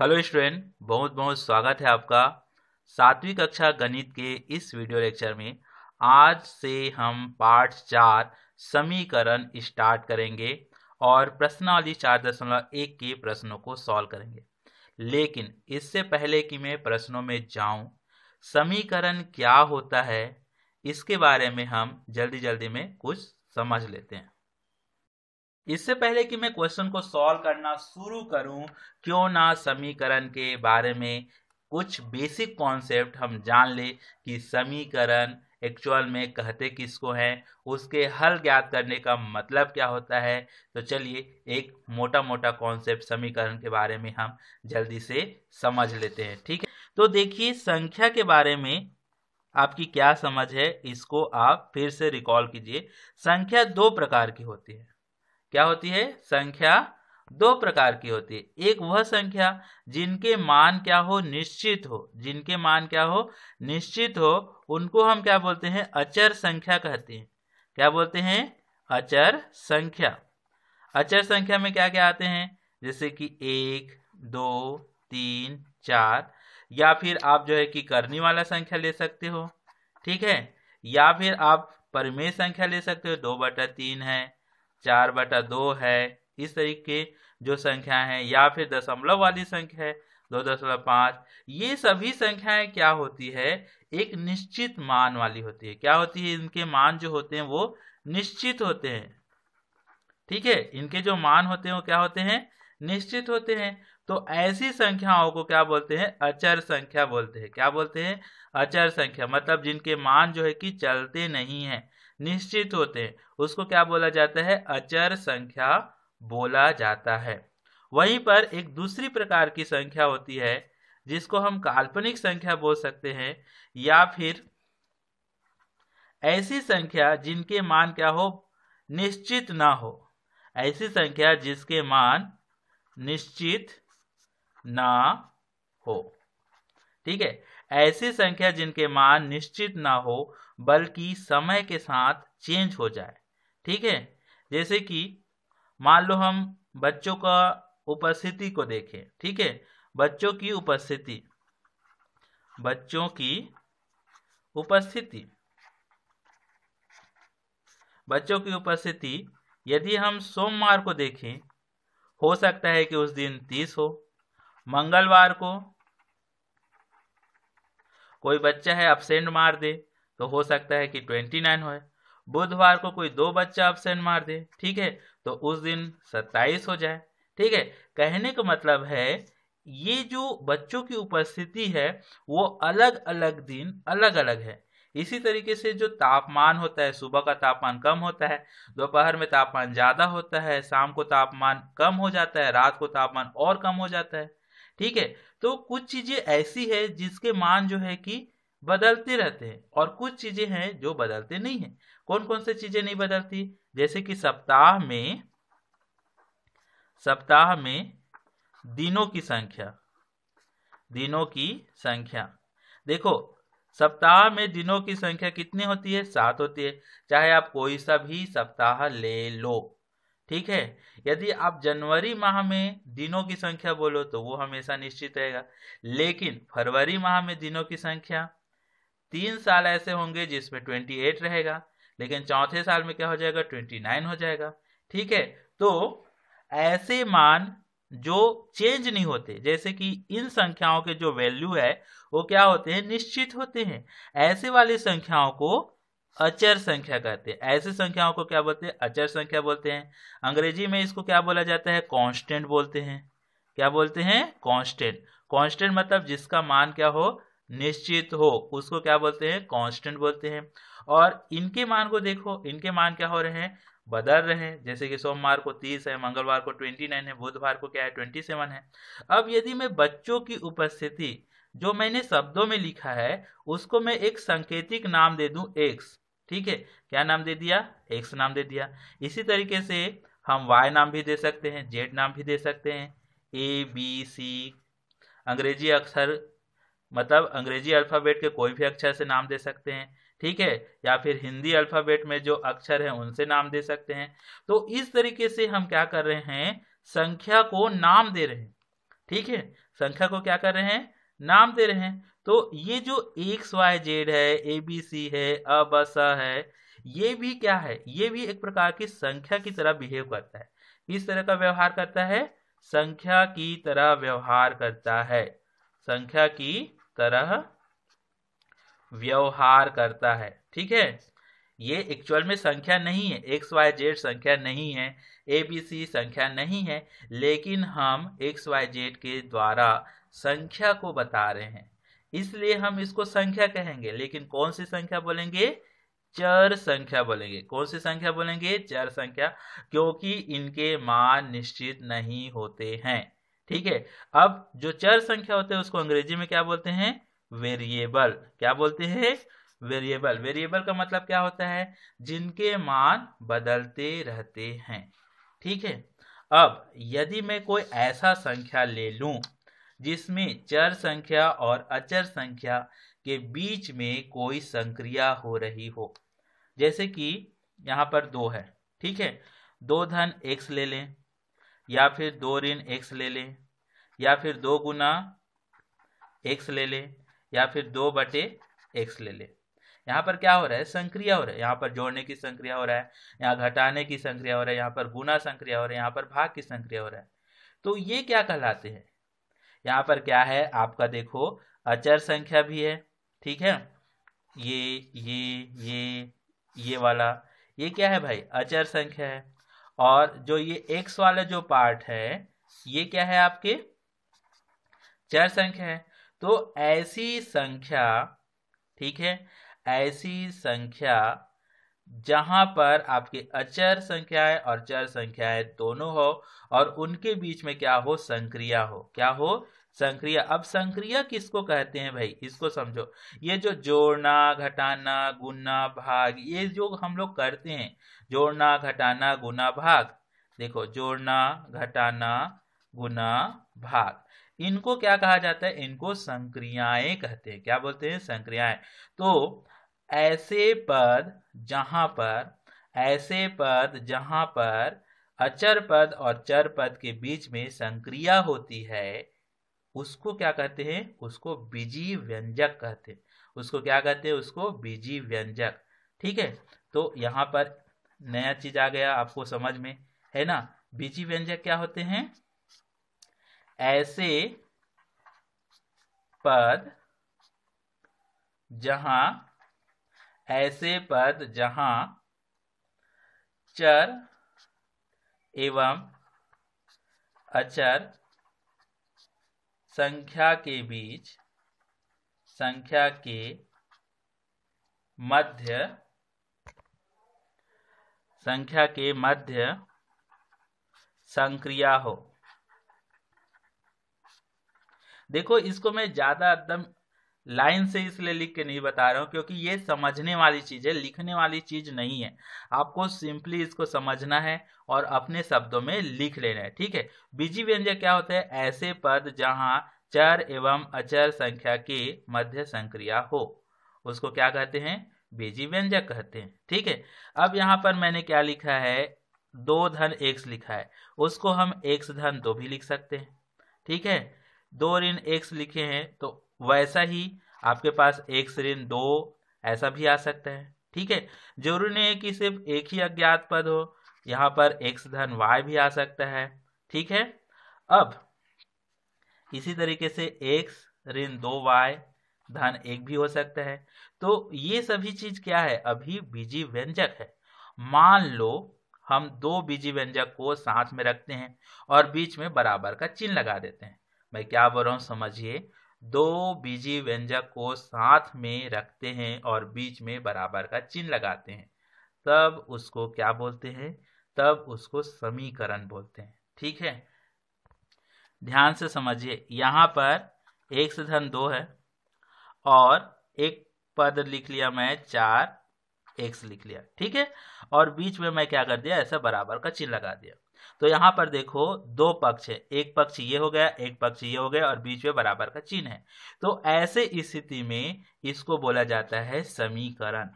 hello student बहुत बहुत स्वागत है आपका सातवीं कक्षा गणित के इस वीडियो लेक्चर में आज से हम पार्ट चार समीकरण स्टार्ट करेंगे और प्रश्नवाली चार दशमलव एक के प्रश्नों को सॉल्व करेंगे लेकिन इससे पहले कि मैं प्रश्नों में जाऊं समीकरण क्या होता है इसके बारे में हम जल्दी जल्दी में कुछ समझ लेते हैं इससे पहले कि मैं क्वेश्चन को सॉल्व करना शुरू करूं क्यों ना समीकरण के बारे में कुछ बेसिक कॉन्सेप्ट हम जान ले कि समीकरण एक्चुअल में कहते किसको है उसके हल ज्ञात करने का मतलब क्या होता है तो चलिए एक मोटा मोटा कॉन्सेप्ट समीकरण के बारे में हम जल्दी से समझ लेते हैं ठीक है तो देखिए संख्या के बारे में आपकी क्या समझ है इसको आप फिर से रिकॉल कीजिए संख्या दो प्रकार की होती है क्या होती है संख्या दो प्रकार की होती है एक वह संख्या जिनके मान क्या हो निश्चित हो जिनके मान क्या हो निश्चित हो उनको हम क्या बोलते हैं अचर संख्या कहते हैं क्या बोलते हैं अचर संख्या अचर संख्या में क्या क्या आते हैं जैसे कि एक दो तीन चार या फिर आप जो है कि करनी वाला संख्या ले सकते हो ठीक है या फिर आप परिमेय संख्या ले सकते हो दो बटा तीन है चार बटा दो है इस तरीके जो संख्या है या फिर दशमलव वाली संख्या है दो दशमलव पाँच ये सभी संख्याएं क्या होती है एक निश्चित मान वाली होती है क्या होती है इनके मान जो होते हैं वो निश्चित होते हैं ठीक है इनके जो मान होते हैं वो क्या होते हैं निश्चित होते हैं तो ऐसी संख्याओं को क्या बोलते हैं अचर संख्या बोलते हैं क्या बोलते हैं अचर संख्या मतलब जिनके मान जो है कि चलते नहीं है निश्चित होते हैं उसको क्या बोला जाता है अचर संख्या बोला जाता है वहीं पर एक दूसरी प्रकार की संख्या होती है जिसको हम काल्पनिक संख्या बोल सकते हैं या फिर ऐसी संख्या जिनके मान क्या हो निश्चित ना हो ऐसी संख्या जिसके मान निश्चित ना हो ठीक है ऐसी संख्या जिनके मान निश्चित ना हो बल्कि समय के साथ चेंज हो जाए ठीक है जैसे कि मान लो हम बच्चों का उपस्थिति को देखें ठीक है बच्चों की उपस्थिति बच्चों की उपस्थिति बच्चों की उपस्थिति यदि हम सोमवार को देखें हो सकता है कि उस दिन तीस हो मंगलवार को कोई बच्चा है अपसेंट मार दे तो हो सकता है कि ट्वेंटी नाइन हो बुधवार को कोई दो बच्चा अपसेंट मार दे ठीक है तो उस दिन सत्ताईस हो जाए ठीक है कहने का मतलब है ये जो बच्चों की उपस्थिति है वो अलग अलग दिन अलग अलग है इसी तरीके से जो तापमान होता है सुबह का तापमान कम होता है दोपहर में तापमान ज़्यादा होता है शाम को तापमान कम हो जाता है रात को तापमान और कम हो जाता है ठीक है तो कुछ चीजें ऐसी है जिसके मान जो है कि बदलते रहते हैं और कुछ चीजें हैं जो बदलते नहीं है कौन कौन से चीजें नहीं बदलती जैसे कि सप्ताह में सप्ताह में दिनों की संख्या दिनों की संख्या देखो सप्ताह में दिनों की संख्या कितनी होती है सात होती है चाहे आप कोई सा भी सप्ताह ले लो ठीक है यदि आप जनवरी माह में दिनों की संख्या बोलो तो वो हमेशा निश्चित रहेगा लेकिन फरवरी माह में दिनों की संख्या तीन साल ऐसे होंगे जिसमें ट्वेंटी एट रहेगा लेकिन चौथे साल में क्या हो जाएगा ट्वेंटी नाइन हो जाएगा ठीक है तो ऐसे मान जो चेंज नहीं होते जैसे कि इन संख्याओं के जो वैल्यू है वो क्या होते हैं निश्चित होते हैं ऐसे वाली संख्याओं को अचर संख्या कहते हैं ऐसी संख्याओं को क्या बोलते हैं अचर संख्या बोलते हैं अंग्रेजी में इसको क्या बोला जाता है कांस्टेंट बोलते हैं क्या बोलते हैं कांस्टेंट कांस्टेंट मतलब जिसका मान क्या हो निश्चित हो उसको क्या बोलते हैं कांस्टेंट बोलते हैं और इनके मान को देखो इनके मान क्या हो रहे हैं बदल रहे हैं जैसे कि सोमवार को तीस है मंगलवार को ट्वेंटी नाइन है बुधवार को क्या है ट्वेंटी सेवन है अब यदि मैं बच्चों की उपस्थिति जो मैंने शब्दों में लिखा है उसको मैं एक संकेतिक नाम दे दूं एक्स ठीक है क्या नाम दे दिया एक्स नाम दे दिया इसी तरीके से हम वाई नाम भी दे सकते हैं जेड नाम भी दे सकते हैं ए बी सी अंग्रेजी अक्षर मतलब अंग्रेजी अल्फ़ाबेट के कोई भी अक्षर से नाम दे सकते हैं ठीक है या फिर हिंदी अल्फ़ाबेट में जो अक्षर है उनसे नाम दे सकते हैं तो इस तरीके से हम क्या कर रहे हैं संख्या को नाम दे रहे हैं ठीक है संख्या को क्या कर रहे हैं नाम दे रहे हैं तो ये जो एक्स वाई जेड है ए बी सी है स है ये भी क्या है ये भी एक प्रकार की संख्या की तरह बिहेव करता है किस तरह का व्यवहार करता है संख्या की तरह व्यवहार करता है संख्या की तरह व्यवहार करता है ठीक है ये एक्चुअल में संख्या नहीं है एक्स वाई जेड संख्या नहीं है ए बी सी संख्या नहीं है लेकिन हम एक्स वाई जेड के द्वारा संख्या को बता रहे हैं इसलिए हम इसको संख्या कहेंगे लेकिन कौन सी संख्या बोलेंगे चर संख्या बोलेंगे कौन सी संख्या बोलेंगे चर संख्या क्योंकि इनके मान निश्चित नहीं होते हैं ठीक है अब जो चर संख्या होते हैं उसको अंग्रेजी में क्या बोलते हैं वेरिएबल क्या बोलते हैं वेरिएबल वेरिएबल का मतलब क्या होता है जिनके मान बदलते रहते हैं ठीक है अब यदि मैं कोई ऐसा संख्या ले लूं जिसमें चर संख्या और अचर संख्या के बीच में कोई संक्रिया हो रही हो जैसे कि यहाँ पर दो है ठीक है दो धन एक्स ले लें या फिर दो ऋण एक्स ले लें या फिर दो गुना एक्स ले लें या फिर दो बटे एक्स ले लें यहाँ पर क्या हो रहा है संक्रिया हो रहा है यहाँ पर जोड़ने की संक्रिया हो रहा है यहाँ घटाने की संक्रिया हो रहा है यहाँ पर गुना संक्रिया हो रहा है यहाँ पर भाग की संक्रिया हो रहा है तो ये क्या कहलाते हैं यहाँ पर क्या है आपका देखो अचर संख्या भी है ठीक है ये ये ये ये वाला ये क्या है भाई अचर संख्या है और जो ये एक्स वाला जो पार्ट है ये क्या है आपके चर संख्या है तो ऐसी संख्या ठीक है ऐसी संख्या जहां पर आपके अचर संख्याएं और चर संख्याएं दोनों हो और उनके बीच में क्या हो संक्रिया हो क्या हो संक्रिया अब संक्रिया किसको कहते हैं भाई इसको समझो ये जो जोड़ना घटाना गुना भाग ये जो हम लोग करते हैं जोड़ना घटाना गुना भाग देखो जोड़ना घटाना गुना भाग इनको क्या कहा जाता है इनको संक्रियाएं कहते हैं क्या बोलते हैं संक्रियाएं तो ऐसे पद जहाँ पर ऐसे पद जहाँ पर अचर पद और चर पद के बीच में संक्रिया होती है उसको क्या कहते हैं उसको बीजी व्यंजक कहते हैं उसको क्या कहते हैं उसको बीजी व्यंजक ठीक है तो यहाँ पर नया चीज आ गया आपको समझ में है ना बीजी व्यंजक क्या होते हैं ऐसे पद जहां ऐसे पद जहां चर एवं अचर संख्या के बीच संख्या के मध्य संख्या के मध्य संक्रिया हो देखो इसको मैं ज़्यादा एकदम लाइन से इसलिए लिख के नहीं बता रहा हूँ क्योंकि ये समझने वाली चीज़ है लिखने वाली चीज़ नहीं है आपको सिंपली इसको समझना है और अपने शब्दों में लिख लेना है ठीक है बीजी व्यंजक क्या होते हैं ऐसे पद जहाँ चर एवं अचर संख्या के मध्य संक्रिया हो उसको क्या कहते हैं बीजी व्यंजक कहते हैं ठीक है अब यहाँ पर मैंने क्या लिखा है दो धन एक्स लिखा है उसको हम एक्स धन दो तो भी लिख सकते हैं ठीक है दो ऋण एक्स लिखे हैं तो वैसा ही आपके पास एक ऋण दो ऐसा भी आ सकता है ठीक है जरूरी नहीं है कि सिर्फ एक ही अज्ञात पद हो यहाँ पर एक धन वाई भी आ सकता है ठीक है अब इसी तरीके से एक ऋण दो वाई धन एक भी हो सकता है तो ये सभी चीज क्या है अभी बीजी व्यंजक है मान लो हम दो बीजी व्यंजक को साथ में रखते हैं और बीच में बराबर का चिन्ह लगा देते हैं मैं क्या बोल रहा हूँ समझिए दो बीजी व्यंजक को साथ में रखते हैं और बीच में बराबर का चिन्ह लगाते हैं तब उसको क्या बोलते हैं तब उसको समीकरण बोलते हैं ठीक है ध्यान से समझिए यहाँ पर एक से धन दो है और एक पद लिख लिया मैं चार एक्स लिख लिया ठीक है और बीच में मैं क्या कर दिया ऐसा बराबर का चिन्ह लगा दिया तो यहाँ पर देखो दो पक्ष है एक पक्ष ये हो गया एक पक्ष ये हो गया और बीच में बराबर का चिन्ह है तो ऐसे स्थिति में इसको बोला जाता है समीकरण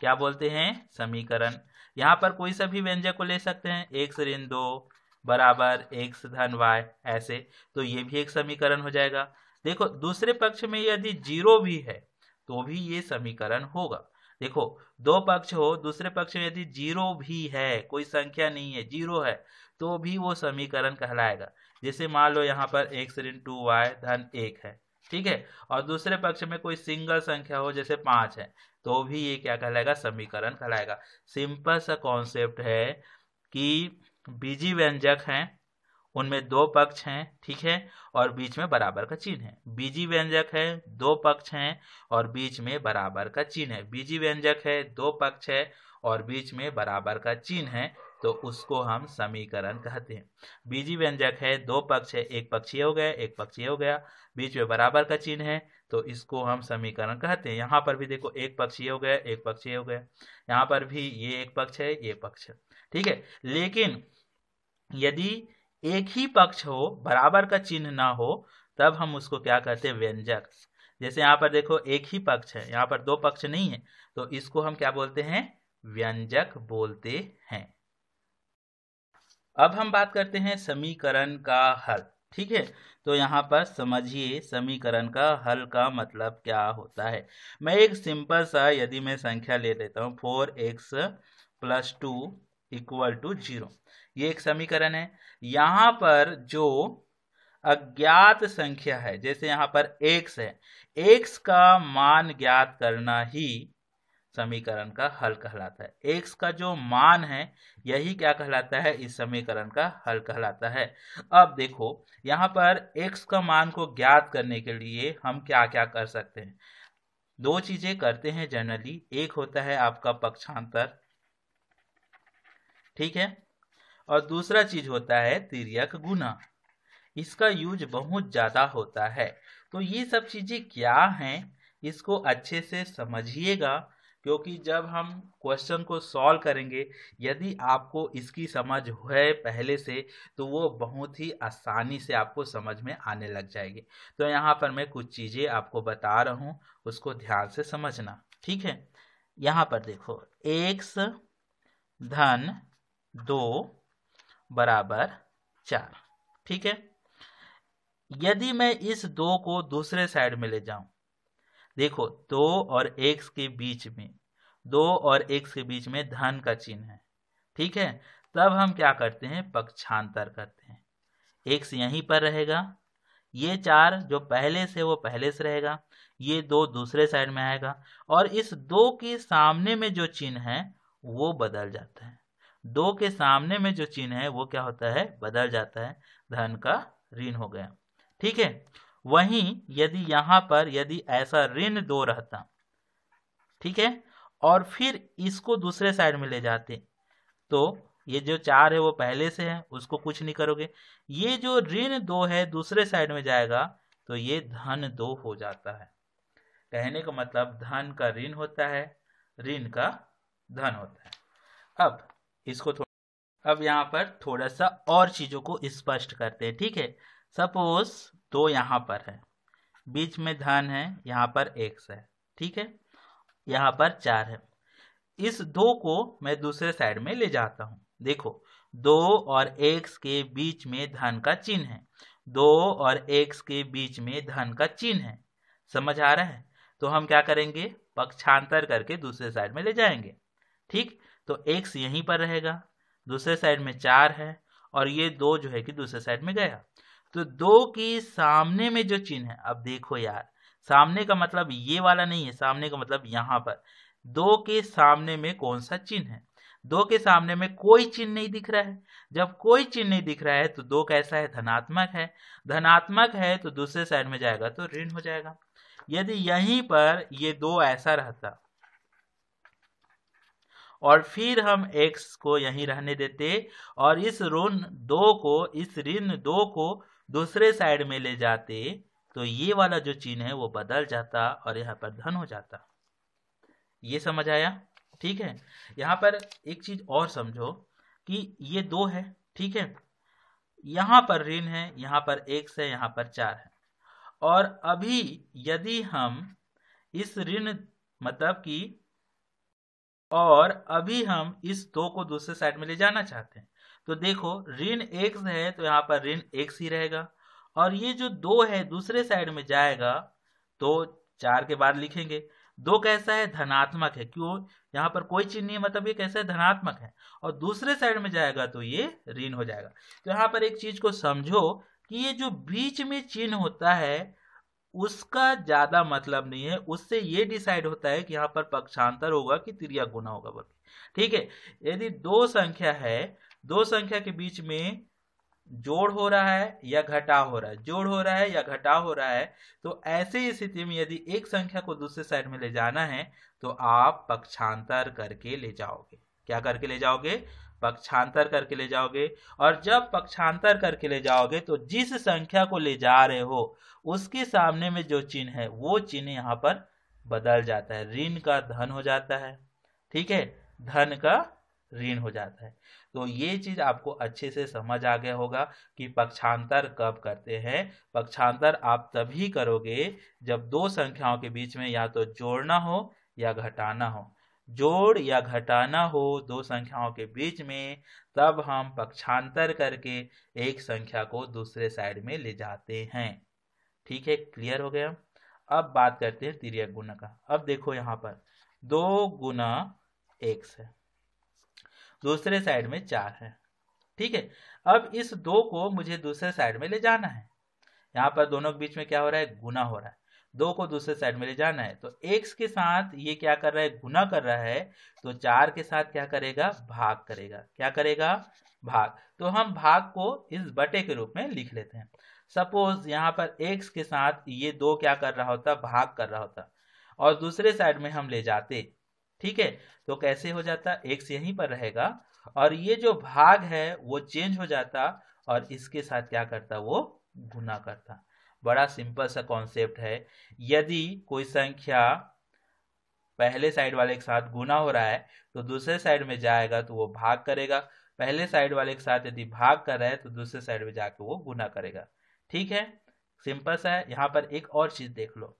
क्या बोलते हैं समीकरण यहाँ पर कोई सा भी व्यंजक को ले सकते हैं एक ऋण दो बराबर एक धन वाय ऐसे तो ये भी एक समीकरण हो जाएगा देखो दूसरे पक्ष में यदि जीरो भी है तो भी ये समीकरण होगा देखो दो पक्ष हो दूसरे पक्ष में यदि जीरो भी है कोई संख्या नहीं है जीरो है तो भी वो समीकरण कहलाएगा जैसे मान लो यहाँ पर एक्स ऋण टू वाई धन एक है ठीक है और दूसरे पक्ष में कोई सिंगल संख्या हो जैसे पांच है तो भी ये क्या कहलाएगा समीकरण कहलाएगा सिंपल सा कॉन्सेप्ट है कि बीजी व्यंजक हैं उनमें दो पक्ष हैं ठीक है और बीच में बराबर का चिन्ह है बीजी व्यंजक है दो पक्ष हैं और बीच में बराबर का चिन्ह है बीजी व्यंजक है दो पक्ष है और बीच में बराबर का चिन्ह है तो उसको हम समीकरण कहते हैं बीजी व्यंजक है दो पक्ष है एक पक्षीय हो गया एक पक्षीय हो गया बीच में बराबर का चिन्ह है तो इसको हम समीकरण कहते हैं यहाँ पर भी देखो एक ये हो गया एक पक्षीय हो गया यहाँ पर भी ये एक पक्ष है ये पक्ष है ठीक है लेकिन यदि एक ही पक्ष हो बराबर का चिन्ह ना हो तब हम उसको क्या कहते हैं व्यंजक जैसे यहाँ पर देखो एक ही पक्ष है यहाँ पर दो पक्ष नहीं है तो इसको हम क्या बोलते हैं व्यंजक बोलते हैं अब हम बात करते हैं समीकरण का हल ठीक है तो यहाँ पर समझिए समीकरण का हल का मतलब क्या होता है मैं एक सिंपल सा यदि मैं संख्या ले लेता हूँ four X plus two equal to zero ये एक समीकरण है यहां पर जो अज्ञात संख्या है जैसे यहां पर एक्स है एक्स का मान ज्ञात करना ही समीकरण का हल कहलाता है एक्स का जो मान है यही क्या कहलाता है इस समीकरण का हल कहलाता है अब देखो यहां पर एक्स का मान को ज्ञात करने के लिए हम क्या क्या कर सकते हैं दो चीजें करते हैं जनरली एक होता है आपका पक्षांतर ठीक है और दूसरा चीज होता है तिरक गुना इसका यूज बहुत ज़्यादा होता है तो ये सब चीज़ें क्या हैं इसको अच्छे से समझिएगा क्योंकि जब हम क्वेश्चन को सॉल्व करेंगे यदि आपको इसकी समझ है पहले से तो वो बहुत ही आसानी से आपको समझ में आने लग जाएगी तो यहाँ पर मैं कुछ चीज़ें आपको बता रहा हूँ उसको ध्यान से समझना ठीक है यहाँ पर देखो एक्स धन दो बराबर चार ठीक है यदि मैं इस दो को दूसरे साइड में ले जाऊं देखो दो और एक के बीच में दो और एक के बीच में धन का चिन्ह है ठीक है तब हम क्या करते हैं पक्षांतर करते हैं एक यहीं पर रहेगा ये चार जो पहले से वो पहले से रहेगा ये दो दूसरे साइड में आएगा और इस दो के सामने में जो चिन्ह है वो बदल जाता है दो के सामने में जो चिन्ह है वो क्या होता है बदल जाता है धन का ऋण हो गया ठीक है वहीं यदि यहां पर यदि ऐसा ऋण दो रहता ठीक है और फिर इसको दूसरे साइड में ले जाते तो ये जो चार है वो पहले से है उसको कुछ नहीं करोगे ये जो ऋण दो है दूसरे साइड में जाएगा तो ये धन दो हो जाता है कहने का मतलब धन का ऋण होता है ऋण का धन होता है अब इसको अब यहाँ पर थोड़ा सा और चीज़ों को स्पष्ट करते हैं ठीक है सपोज दो यहाँ पर है बीच में धन है यहाँ पर एक्स है ठीक है यहाँ पर चार है इस दो को मैं दूसरे साइड में ले जाता हूँ देखो दो और एक्स के बीच में धन का चिन्ह है दो और एक्स के बीच में धन का चिन्ह है समझ आ रहा है तो हम क्या करेंगे पक्षांतर करके दूसरे साइड में ले जाएंगे ठीक तो एक्स यहीं पर रहेगा दूसरे साइड में चार है और ये दो जो है कि दूसरे साइड में गया तो दो के सामने में जो चिन्ह है अब देखो यार सामने का मतलब ये वाला नहीं है सामने का मतलब यहाँ पर दो के सामने में कौन सा चिन्ह है दो के सामने में कोई चिन्ह नहीं दिख रहा है जब कोई चिन्ह नहीं दिख रहा है तो दो कैसा है धनात्मक है धनात्मक है तो दूसरे साइड में जाएगा तो ऋण हो जाएगा यदि यहीं पर ये दो ऐसा रहता और फिर हम एक्स को यहीं रहने देते और इस ऋण दो को इस ऋण दो को दूसरे साइड में ले जाते तो ये वाला जो चिन्ह है वो बदल जाता और यहाँ पर धन हो जाता ये समझ आया ठीक है यहाँ पर एक चीज और समझो कि ये दो है ठीक है यहाँ पर ऋण है यहाँ पर एक है यहाँ पर चार है और अभी यदि हम इस ऋण मतलब कि और अभी हम इस दो को दूसरे साइड में ले जाना चाहते हैं तो देखो ऋण एक्स है तो यहाँ पर ऋण एक्स ही रहेगा और ये जो दो है दूसरे साइड में जाएगा तो चार के बाद लिखेंगे दो कैसा है धनात्मक है क्यों यहाँ पर कोई चिन्ह नहीं है मतलब ये कैसा है धनात्मक है और दूसरे साइड में जाएगा तो ये ऋण हो जाएगा तो यहाँ पर एक चीज को समझो कि ये जो बीच में चिन्ह होता है उसका ज्यादा मतलब नहीं है उससे ये डिसाइड होता है कि यहाँ पर पक्षांतर होगा कि त्रिया गुना होगा बल्कि ठीक है यदि दो संख्या है दो संख्या के बीच में जोड़ हो रहा है या घटा हो रहा है जोड़ हो रहा है या घटा हो रहा है तो ऐसी स्थिति में यदि एक संख्या को दूसरे साइड में ले जाना है तो आप पक्षांतर करके ले जाओगे क्या करके ले जाओगे पक्षांतर करके ले जाओगे और जब पक्षांतर करके ले जाओगे तो जिस संख्या को ले जा रहे हो उसके सामने में जो चिन्ह है वो चिन्ह यहाँ पर बदल जाता है ऋण का धन हो जाता है ठीक है धन का ऋण हो जाता है तो ये चीज आपको अच्छे से समझ आ गया होगा कि पक्षांतर कब करते हैं पक्षांतर आप तभी करोगे जब दो संख्याओं के बीच में या तो जोड़ना हो या घटाना हो जोड़ या घटाना हो दो संख्याओं के बीच में तब हम पक्षांतर करके एक संख्या को दूसरे साइड में ले जाते हैं ठीक है क्लियर हो गया अब बात करते हैं तिरक गुना का अब देखो यहाँ पर दो गुना एक्स है दूसरे साइड में चार है ठीक है अब इस दो को मुझे दूसरे साइड में ले जाना है यहाँ पर दोनों के बीच में क्या हो रहा है गुना हो रहा है दो को दूसरे साइड में ले जाना है तो एक के साथ ये क्या कर रहा है गुना कर रहा है तो चार के साथ क्या करेगा भाग करेगा क्या करेगा भाग तो हम भाग को इस बटे के रूप में लिख लेते हैं सपोज यहाँ पर एक्स के साथ ये दो क्या कर रहा होता भाग कर रहा होता और दूसरे साइड में हम ले जाते ठीक है तो कैसे हो जाता एक्स यहीं पर रहेगा और ये जो भाग है वो चेंज हो जाता और इसके साथ क्या करता वो गुना करता बड़ा सिंपल सा कॉन्सेप्ट है यदि कोई संख्या पहले साइड वाले के साथ गुना हो रहा है तो दूसरे साइड में जाएगा तो वो भाग करेगा पहले साइड वाले के साथ यदि भाग कर रहा है तो दूसरे साइड में जाके वो गुना करेगा ठीक है सिंपल सा है यहां पर एक और चीज देख लो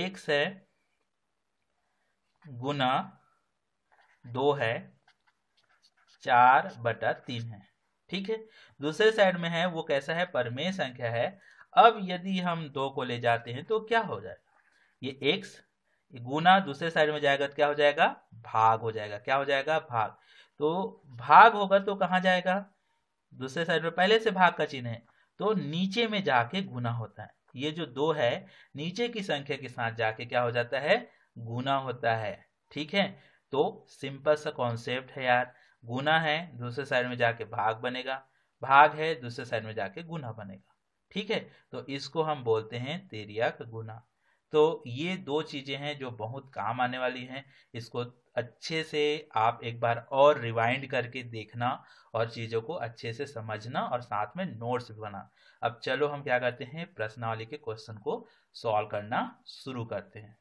एक से गुना दो है चार बटा तीन है ठीक है दूसरे साइड में है वो कैसा है परमेय संख्या है अब यदि हम दो को ले जाते हैं तो क्या हो जाएगा ये एक्स गुना दूसरे साइड में जाएगा तो क्या हो जाएगा भाग हो जाएगा क्या हो जाएगा भाग तो भाग होगा तो कहाँ जाएगा दूसरे साइड में पहले से भाग का चिन्ह है तो नीचे में जाके गुना होता है ये जो दो है नीचे की संख्या के साथ जाके क्या हो जाता है गुना होता है ठीक है तो सिंपल सा कॉन्सेप्ट है यार गुना है दूसरे साइड में जाके भाग बनेगा भाग है दूसरे साइड में जाके गुना बनेगा ठीक है तो इसको हम बोलते हैं तेरियाक गुना तो ये दो चीजें हैं जो बहुत काम आने वाली हैं इसको अच्छे से आप एक बार और रिवाइंड करके देखना और चीजों को अच्छे से समझना और साथ में नोट्स भी बना अब चलो हम क्या करते हैं प्रश्नावली के क्वेश्चन को सॉल्व करना शुरू करते हैं